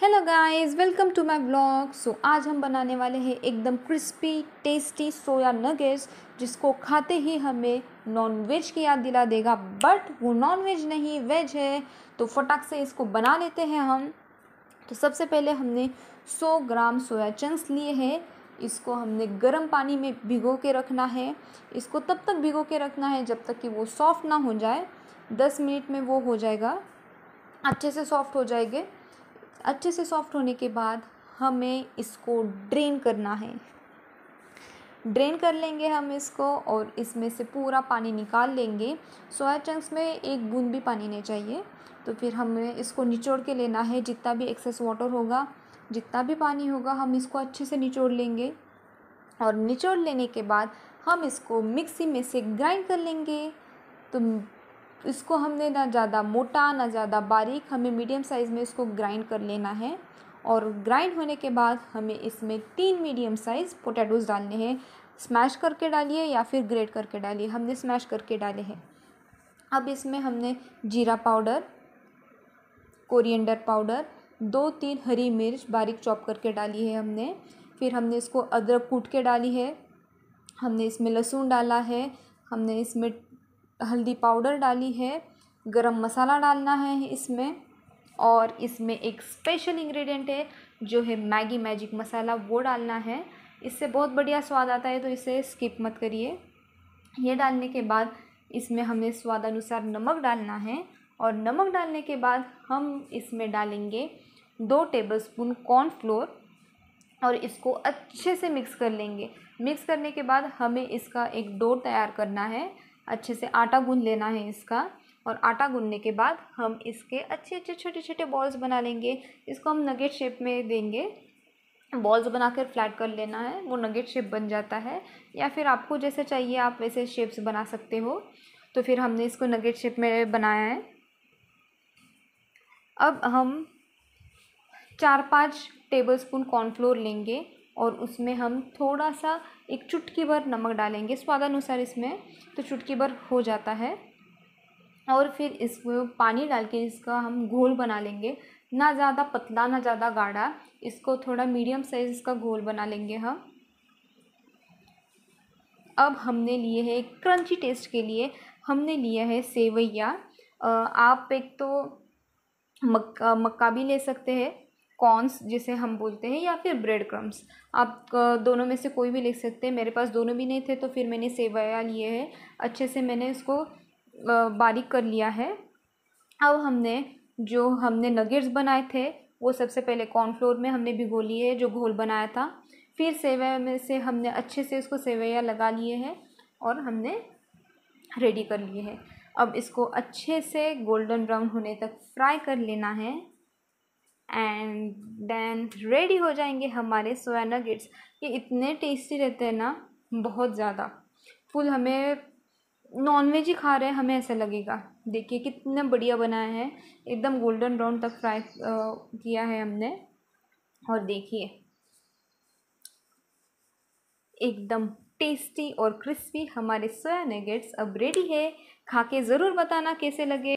hello guys welcome to my blog so आज हम बनाने वाले हैं एकदम क्रिस्पी टेस्टी सोया नगेट्स जिसको खाते ही हमें नॉन वेज की याद दिला देगा बट वो नॉन वेज नहीं वेज है तो फटाक से इसको बना लेते हैं हम तो सबसे पहले हमने 100 ग्राम सोया चंक्स लिए हैं इसको हमने गर्म पानी में भिगो के रखना है इसको तब तक भिगो के रखना है जब तक कि वो सॉफ्ट ना हो जाए दस मिनट में वो हो जाएगा अच्छे से सॉफ्ट हो जाएंगे अच्छे से सॉफ्ट होने के बाद हमें इसको ड्रेन करना है ड्रेन कर लेंगे हम इसको और इसमें से पूरा पानी निकाल लेंगे सोया चंक्स में एक बूंद भी पानी नहीं चाहिए तो फिर हमें इसको निचोड़ के लेना है जितना भी एक्सेस वाटर होगा जितना भी पानी होगा हम इसको अच्छे से निचोड़ लेंगे और निचोड़ लेने के बाद हम इसको मिक्सी में से ग्राइंड कर लेंगे तो इसको हमने ना ज़्यादा मोटा ना ज़्यादा बारीक हमें मीडियम साइज़ में इसको ग्राइंड कर लेना है और ग्राइंड होने के बाद हमें इसमें तीन मीडियम साइज़ पोटैटोज़ डालने हैं स्मैश करके डालिए या फिर ग्रेट करके डालिए हमने स्मैश करके डाले हैं अब इसमें हमने जीरा पाउडर कोरिएंडर पाउडर दो तीन हरी मिर्च बारीक चॉप करके डाली है हमने फिर हमने इसको अदरक कूट के डाली है हमने इसमें लहसुन डाला है हमने इसमें हल्दी पाउडर डाली है गरम मसाला डालना है इसमें और इसमें एक स्पेशल इंग्रेडिएंट है जो है मैगी मैजिक मसाला वो डालना है इससे बहुत बढ़िया स्वाद आता है तो इसे स्किप मत करिए ये डालने के बाद इसमें हमें स्वाद अनुसार नमक डालना है और नमक डालने के बाद हम इसमें डालेंगे दो टेबलस्पून कॉर्नफ्लोर और इसको अच्छे से मिक्स कर लेंगे मिक्स करने के बाद हमें इसका एक डो तैयार करना है अच्छे से आटा गूंद लेना है इसका और आटा गूंदने के बाद हम इसके अच्छे अच्छे छोटे छोटे बॉल्स बना लेंगे इसको हम नगेट शेप में देंगे बॉल्स बनाकर फ्लैट कर लेना है वो नगेट शेप बन जाता है या फिर आपको जैसे चाहिए आप वैसे शेप्स बना सकते हो तो फिर हमने इसको नगेट शेप में बनाया है अब हम चार पाँच टेबल स्पून कॉर्नफ्लोर लेंगे और उसमें हम थोड़ा सा एक चुटकी भर नमक डालेंगे स्वादानुसार इसमें तो चुटकी भर हो जाता है और फिर इसमें पानी डाल के इसका हम घोल बना लेंगे ना ज़्यादा पतला ना ज़्यादा गाढ़ा इसको थोड़ा मीडियम साइज़ का घोल बना लेंगे हम अब हमने लिए है क्रंची टेस्ट के लिए हमने लिया है सेवैया आप एक तो मक्का मक्का भी ले सकते हैं कॉर्न्स जिसे हम बोलते हैं या फिर ब्रेड क्रम्स आप दोनों में से कोई भी लिख सकते हैं मेरे पास दोनों भी नहीं थे तो फिर मैंने सेवया लिए है अच्छे से मैंने इसको बारीक कर लिया है अब हमने जो हमने नगेट्स बनाए थे वो सबसे पहले कॉर्नफ्लोर में हमने भिगो लिए है जो घोल बनाया था फिर सेवया में से हमने अच्छे से इसको सेवैया लगा लिए हैं और हमने रेडी कर लिए है अब इसको अच्छे से गोल्डन ब्राउन होने तक फ्राई कर लेना है एंड देन रेडी हो जाएंगे हमारे सोया नगेट्स ये इतने टेस्टी रहते हैं ना बहुत ज़्यादा फुल हमें नॉन वेज ही खा रहे हैं हमें ऐसा लगेगा देखिए कितना बढ़िया बनाया है एकदम गोल्डन ब्राउन तक फ्राई किया है हमने और देखिए एकदम टेस्टी और क्रिस्पी हमारे सोया नगेट्स अब रेडी है खा के ज़रूर बताना कैसे लगे